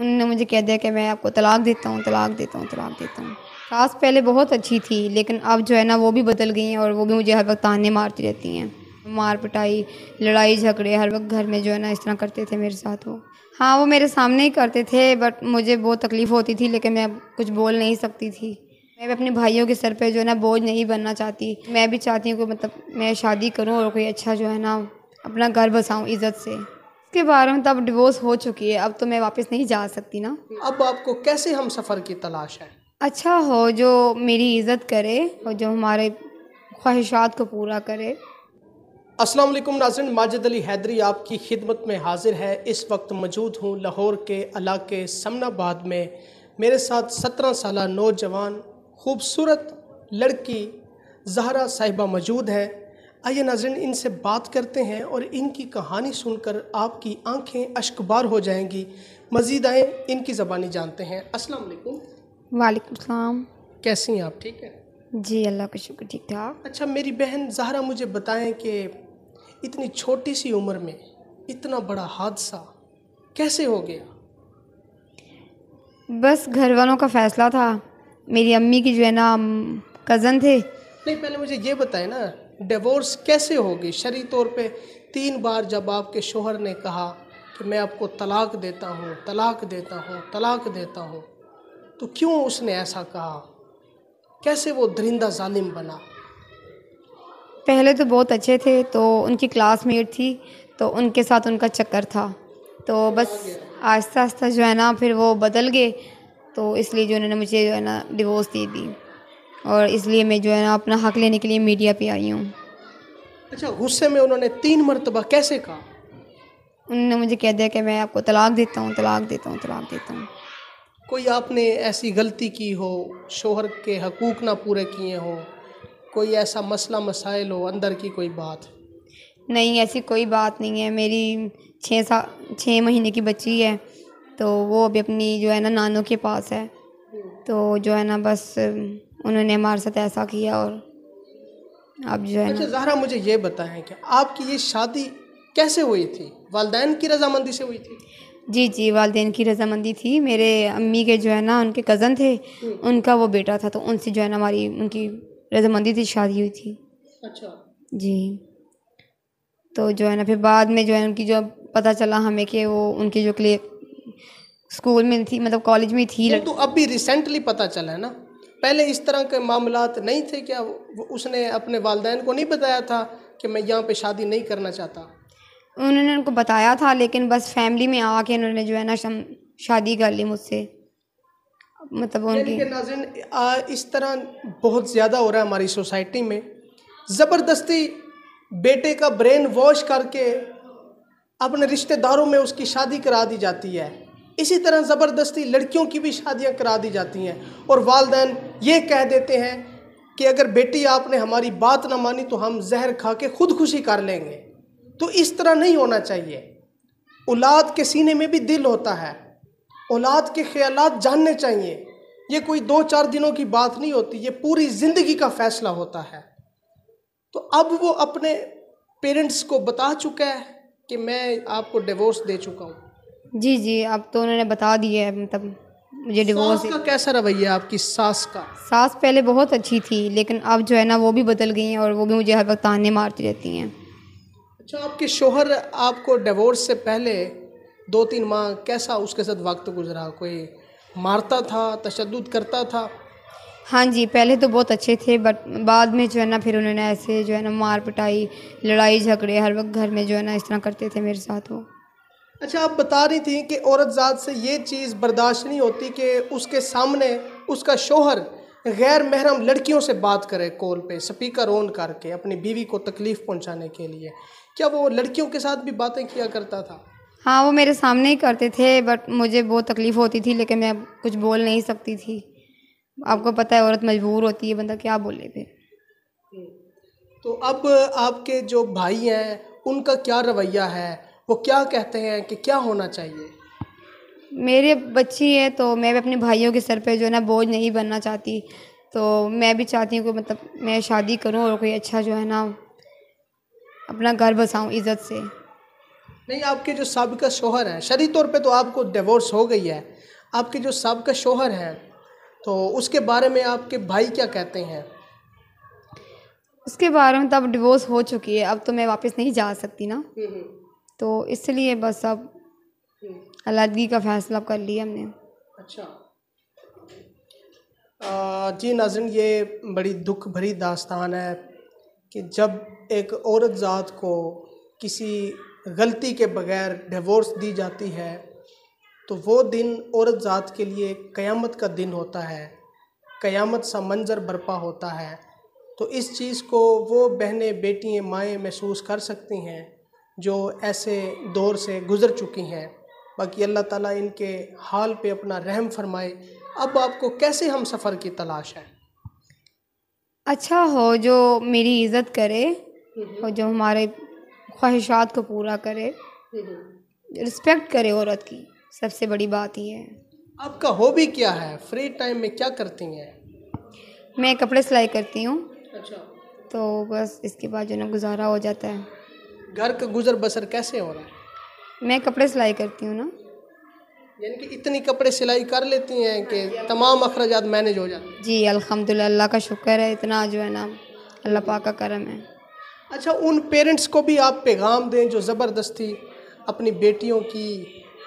उन्होंने मुझे कह दिया कि मैं आपको तलाक देता हूँ तलाक देता हूँ तलाक देता हूँ सास पहले बहुत अच्छी थी लेकिन अब जो है ना वो भी बदल गई हैं और वो भी मुझे हर वक्त ताने मारती रहती हैं मार पिटाई लड़ाई झगड़े हर वक्त घर में जो है ना इस तरह करते थे मेरे साथ वो हाँ वो मेरे सामने ही करते थे बट मुझे बहुत तकलीफ़ होती थी लेकिन मैं कुछ बोल नहीं सकती थी मैं भी अपने भाइयों के सर पे जो है ना बोझ नहीं बनना चाहती मैं भी चाहती हूँ कि मतलब मैं शादी करूँ और कोई अच्छा जो है ना अपना घर बसाऊँ इज़्ज़त से के बारे में तो अब डिवोर्स हो चुकी है अब तो मैं वापस नहीं जा सकती ना अब आपको कैसे हम सफ़र की तलाश है अच्छा हो जो मेरी इज़्ज़त करे और जो हमारे ख्वाहिशात को पूरा करे अस्सलाम वालेकुम नाजरन माजिद अली हैदरी आपकी खिदमत में हाजिर है इस वक्त मौजूद हूँ लाहौर के इलाके समनाबाद में मेरे साथ सत्रह साल नौजवान खूबसूरत लड़की जहरा साहिबा मौजूद है आइए नाजरन इनसे बात करते हैं और इनकी कहानी सुनकर आपकी आंखें अशकबार हो जाएंगी मज़ीद आए इनकी ज़बानी जानते हैं अस्सलाम वालेकुम वालेकुम सलाम कैसी हैं आप ठीक है जी अल्लाह का शुक्र ठीक ठाक अच्छा मेरी बहन जहरा मुझे बताएं कि इतनी छोटी सी उम्र में इतना बड़ा हादसा कैसे हो गया बस घर वालों का फ़ैसला था मेरी अम्मी की जो है ना कज़न थे नहीं पहले मुझे ये बताए ना डिवोर्स कैसे होगी शरी तौर पे तीन बार जब आपके शोहर ने कहा कि मैं आपको तलाक देता हूँ तलाक देता हूँ तलाक देता हूँ तो क्यों उसने ऐसा कहा कैसे वो दरिंदा जालिम बना पहले तो बहुत अच्छे थे तो उनकी क्लासमेट थी तो उनके साथ उनका चक्कर था तो बस आहिस्ता आहिस्ता जो है ना फिर वो बदल गए तो इसलिए जो उन्होंने मुझे जो है ना डिवोर्स दे दी और इसलिए मैं जो है ना अपना हक लेने के लिए मीडिया पे आई हूँ अच्छा गुस्से में उन्होंने तीन मरतबा कैसे कहा उन्होंने मुझे कह दिया कि मैं आपको तलाक देता हूँ तलाक देता हूँ तलाक देता हूँ कोई आपने ऐसी गलती की हो शोहर के हकूक़ ना पूरे किए हो कोई ऐसा मसला मसाइल हो अंदर की कोई बात नहीं ऐसी कोई बात नहीं है मेरी छः सा छः महीने की बच्ची है तो वो अभी अपनी जो है ना नानों के पास है तो जो है ना बस उन्होंने हमारे साथ ऐसा किया और अब जो है अच्छा जहरा मुझे ये बताएं कि आपकी ये शादी कैसे हुई थी वालदे की रजामंदी से हुई थी जी जी वालदेन की रजामंदी थी मेरे अम्मी के जो है ना उनके कज़न थे हम्म। उनका वो बेटा था तो उनसे जो है ना हमारी उनकी रजामंदी थी शादी हुई थी अच्छा जी तो जो है ना फिर बाद में जो है उनकी जो पता चला हमें कि वो उनकी जो क्लियर स्कूल में थी मतलब कॉलेज में थी तो अभी रिसेंटली पता चला है ना पहले इस तरह के मामला नहीं थे क्या उसने अपने वालदेन को नहीं बताया था कि मैं यहाँ पे शादी नहीं करना चाहता उन्होंने उनको बताया था लेकिन बस फैमिली में आके उन्होंने जो है ना शादी कर ली मुझसे मतलब उनकी नाजन इस तरह बहुत ज़्यादा हो रहा है हमारी सोसाइटी में ज़बरदस्ती बेटे का ब्रेन वॉश करके अपने रिश्तेदारों में उसकी शादी करा दी जाती है इसी तरह ज़बरदस्ती लड़कियों की भी शादियां करा दी जाती हैं और वालदेन ये कह देते हैं कि अगर बेटी आपने हमारी बात ना मानी तो हम जहर खा के खुदकुशी कर लेंगे तो इस तरह नहीं होना चाहिए औलाद के सीने में भी दिल होता है औलाद के ख्याल जानने चाहिए ये कोई दो चार दिनों की बात नहीं होती ये पूरी ज़िंदगी का फैसला होता है तो अब वो अपने पेरेंट्स को बता चुका है कि मैं आपको डिवोर्स दे चुका हूँ जी जी अब तो उन्होंने बता दिया है मतलब मुझे डिवोर्स का कैसा रवैया आपकी सास का सास पहले बहुत अच्छी थी लेकिन अब जो है ना वो भी बदल गई हैं और वो भी मुझे हर वक्त ताने मारती रहती हैं अच्छा आपके शोहर आपको डिवोर्स से पहले दो तीन माह कैसा उसके साथ वक्त गुजरा कोई मारता था तशद करता था हाँ जी पहले तो बहुत अच्छे थे बट बाद में जो है ना फिर उन्होंने ऐसे जो है ना मार पिटाई लड़ाई झगड़े हर वक्त घर में जो है ना इस तरह करते थे मेरे साथ वो अच्छा आप बता रही थी कि औरत ज़ात से ये चीज़ बर्दाश्त नहीं होती कि उसके सामने उसका शोहर गैर महरम लड़कियों से बात करे कॉल पे स्पीकर ऑन करके अपनी बीवी को तकलीफ़ पहुंचाने के लिए क्या वो लड़कियों के साथ भी बातें किया करता था हाँ वो मेरे सामने ही करते थे बट मुझे बहुत तकलीफ़ होती थी लेकिन मैं कुछ बोल नहीं सकती थी आपको पता है औरत मजबूर होती है बंदा क्या बोले फिर तो अब आपके जो भाई हैं उनका क्या रवैया है वो क्या कहते हैं कि क्या होना चाहिए मेरे बच्ची है तो मैं भी अपने भाइयों के सर पे जो है ना बोझ नहीं बनना चाहती तो मैं भी चाहती हूँ कि मतलब मैं शादी करूँ और कोई अच्छा जो है ना अपना घर बसाऊँ इज़्ज़त से नहीं आपके जो सबका शोहर है शरी तौर पे तो आपको डिवोर्स हो गई है आपके जो सबका शोहर है तो उसके बारे में आपके भाई क्या कहते हैं उसके बारे में तो अब डिवोर्स हो चुकी है अब तो मैं वापस नहीं जा सकती ना हम्म, हम्म। तो इसलिए बस अब अलहदगी का फ़ैसला कर लिया हमने अच्छा आ, जी नाजन ये बड़ी दुख भरी दास्तान है कि जब एक औरत ज़ात को किसी गलती के बगैर डिवोर्स दी जाती है तो वो दिन औरत ज़ात के लिए क़यामत का दिन होता है क़यामत सा मंज़र बरपा होता है तो इस चीज़ को वो बहनें बेटियाँ माएँ महसूस कर सकती हैं जो ऐसे दौर से गुज़र चुकी हैं बाकी अल्लाह ताला इनके हाल पे अपना रहम फरमाए अब आपको कैसे हम सफ़र की तलाश है अच्छा हो जो मेरी इज़्ज़त करे और जो हमारे ख्वाहिशात को पूरा करे रिस्पेक्ट करे औरत की सबसे बड़ी बात ये है आपका हॉबी क्या है फ्री टाइम में क्या करती हैं मैं कपड़े सिलाई करती हूँ अच्छा तो बस इसके बाद जो ना गुजारा हो जाता है घर का गुजर बसर कैसे हो रहा है मैं कपड़े सिलाई करती हूँ ना यानी कि इतनी कपड़े सिलाई कर लेती हैं कि तमाम अखराज मैनेज हो जाते हैं जी अल्हम्दुलिल्लाह का शुक्र है इतना जो है ना अल्लाह पाक का करम है अच्छा उन पेरेंट्स को भी आप पैगाम दें जो ज़बरदस्ती अपनी बेटियों की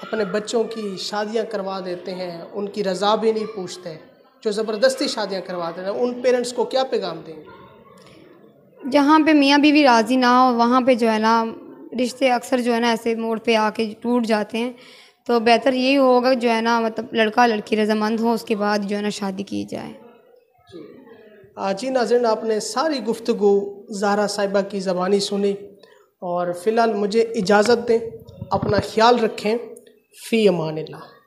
अपने बच्चों की शादियां करवा देते हैं उनकी रजा भी नहीं पूछते जो ज़बरदस्ती शादियां करवा देते हैं उन पेरेंट्स को क्या पैगाम देंगे जहाँ पे मियाँ बीवी राज़ी ना हो वहाँ पे जो है ना रिश्ते अक्सर जो है ना ऐसे मोड़ पे आके टूट जाते हैं तो बेहतर यही होगा जो है ना मतलब लड़का लड़की रजामंद हो उसके बाद जो है ना शादी की जाए जी नाजरन आपने सारी गुफ्तु जहरा साहिबा की ज़बानी सुनी और फ़िलहाल मुझे इजाज़त दें अपना ख्याल रखें फ़ी अमान ला